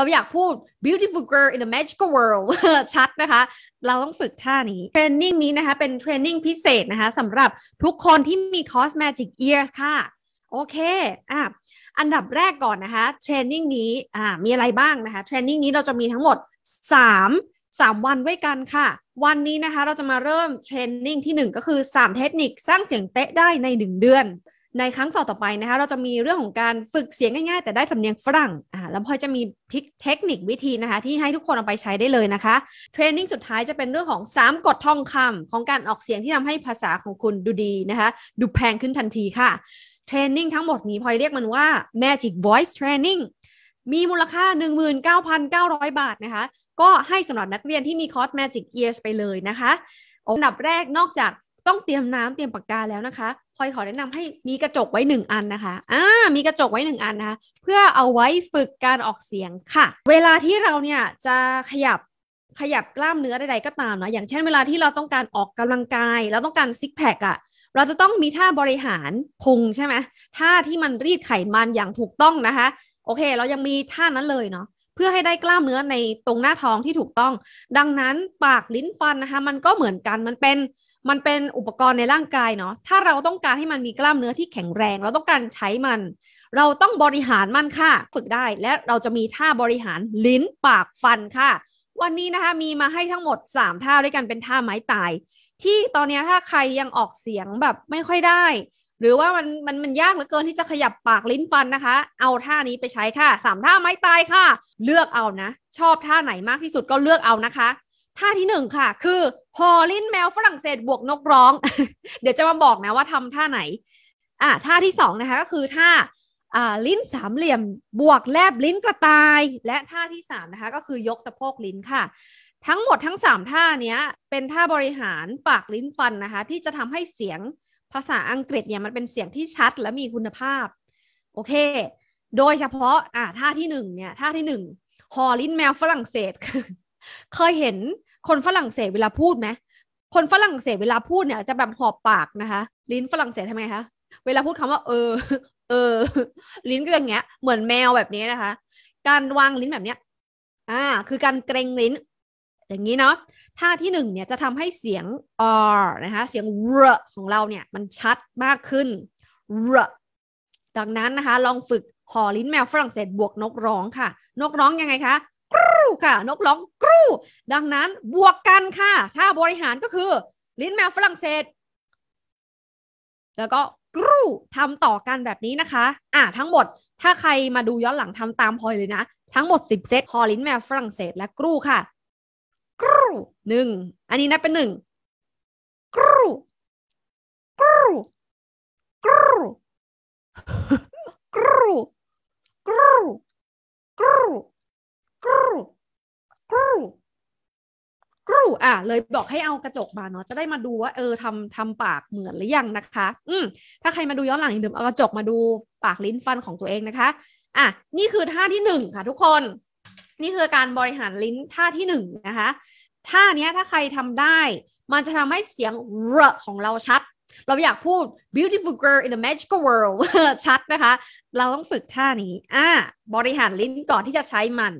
เราอยากพูด beautiful girl in a magical world ชัดนะคะ เราต้องฝึกท่านี้เทรนนิ่งนี้นะคะ เป็นเทรนนิ่งพิเศษนะคะสำหรับทุกคนที่มี cos magic ears ค่ะ โอเค อ่ะ อันดับแรกก่อนนะคะเทรนนิ่งนี้ อ่า มีอะไรบ้างนะคะเทรนนิ่งนี้เราจะมีทั้งหมด 3 3 วันไว้กันค่ะ วันนี้นะคะ เราจะมาเริ่มเทรนนิ่งที่ 1 ก็คือ 3 เทคนิคสร้างเสียงเป๊ะได้ใน 1 เดือนในครั้งต่อต่อไปนะคะเราจะมีเรื่องของการฝึกเสียงง่ายๆ แต่ได้สำเนียงฝรั่งอ่าแล้วพอยจะมีทิคเทคนิควิธีนะคะ ที่ให้ทุกคนเอาไปใช้ได้เลยนะคะ เทรนนิ่งสุดท้ายจะเป็นเรื่องของ 3กฎทองคำของการออกเสียงที่ทำให้ภาษาของคุณดูดีนะคะ ดูแพงขึ้นทันทีค่ะ เทรนนิ่งทั้งหมดนี้พอยเรียกมันว่า Magic Voice Training มีมูลค่า 19,900 บาทนะคะ ก็ให้สำหรับนักเรียนที่มีคอร์ส Magic Ears ไปเลยนะคะอันดับแรกนอกจากต้องเตรียมน้ำเตรียมปากกาแล้วนะคะพลอยขอแนะนำให้มีกระจกไว้หนึ่งอันนะคะ อ่า มีกระจกไว้หนึ่งอันนะคะ เพื่อเอาไว้ฝึกการออกเสียงค่ะ เวลาที่เราเนี่ยจะขยับขยับกล้ามเนื้อใดๆก็ตามนะอย่างเช่นเวลาที่เราต้องการออกกำลังกาย เราต้องการซิกแพคอะเราจะต้องมีท่าบริหารพุงใช่ไหมท่าที่มันรีดไขมันอย่างถูกต้องนะคะ โอเคเรายังมีท่านั้นเลยเนาะ เพื่อให้ได้กล้ามเนื้อในตรงหน้าท้องที่ถูกต้อง ดังนั้นปากลิ้นฟันนะคะ มันก็เหมือนกันมันเป็นมันเป็นอุปกรณ์ในร่างกายเนาะ ถ้าเราต้องการให้มันมีกล้ามเนื้อที่แข็งแรง เราต้องการใช้มัน เราต้องบริหารมันค่ะ ฝึกได้และเราจะมีท่าบริหารลิ้นปากฟันค่ะ วันนี้นะคะมีมาให้ทั้งหมด 3 ท่าด้วยกันเป็นท่าไม้ตาย ที่ตอนนี้ถ้าใครยังออกเสียงแบบไม่ค่อยได้ หรือว่ามันมันมันยากเหลือเกินที่จะขยับปากลิ้นฟันนะคะ เอาท่านี้ไปใช้ค่ะ 3 ท่าไม้ตายค่ะ เลือกเอานะ ชอบท่าไหนมากที่สุดก็เลือกเอานะคะท่าที่หนึ่งค่ะ คือหอลิ้นแมวฝรั่งเศสบวกนกร้อง เดี๋ยวจะมาบอกนะว่าทำท่าไหนอ่าท่าที่สองนะคะก็คือท่าอ่า ลิ้นสามเหลี่ยมบวก แลบลิ้นกระต่ายและท่าที่สามนะคะ ก็คือยกสะโพกลิ้นค่ะ ทั้งหมดทั้งสามท่าเนี้ยเป็นท่าบริหารปากลิ้นฟันนะคะ ที่จะทำให้เสียงภาษาอังกฤษเนี่ย มันเป็นเสียงที่ชัดและมีคุณภาพโอเค โดยเฉพาะอ่าท่าที่หนึ่งเนี่ยท่าที่หนึ่งหอลิ้นแมวฝรั่งเศสเคยเห็นคนฝรั่งเศสเวลาพูดไหมคนฝรั่งเศสเวลาพูดเนี่ยจะแบบหอบปากนะคะ ลิ้นฝรั่งเศสทำไงคะเวลาพูดคำว่าเออเออลิ้นก็อย่างเงี้ยเหมือนแมวแบบนี้นะคะ การวางลิ้นแบบเนี้ยอ่า คือการเกรงลิ้น อย่างนี้เนาะท่าที่หนึ่งเนี่ยจะทำให้เสียง r นะคะ เสียง r ของเราเนี่ยมันชัดมากขึ้น r ดังนั้นนะคะ ลองฝึกหอลิ้นแมวฝรั่งเศสบวกนกร้องค่ะ นกร้องยังไงคะค่ะนกร้องกรูดังนั้นบวกกันค่ะ ถ้าบริหารก็คือลิ้นแมวฝรั่งเศส แล้วก็กรูทำต่อกันแบบนี้นะคะอ่ะทั้งหมดถ้าใครมาดูย้อนหลังทำตามพลอยเลยนะ ทั้งหมด 10เซตฮอลิ้นแมวฝรั่งเศสและกรูค่ะ กรูหนึ่งอันนี้นับเป็นหนึ่งกรูกรูกรูอ่ะเลยบอกให้เอากระจกมาเนาะจะได้มาดูว่า เออทำทำปากเหมือนหรือยังนะคะอืมถ้าใครมาดูย้อนหลังอย่าลืมเอากระจกมาดูปากลิ้นฟันของตัวเองนะคะอ่ะนี่คือท่าที่หนึ่งค่ะทุกคน นี่คือการบริหารลิ้นท่าที่หนึ่งนะคะท่าเนี้ยถ้าใครทำได้มันจะทำให้เสียงระของเราชัด เราอยากพูด beautiful girl in a magical world ชัดนะคะเราต้องฝึกท่านี้อ่ะบริหารลิ้นก่อนที่จะใช้มัน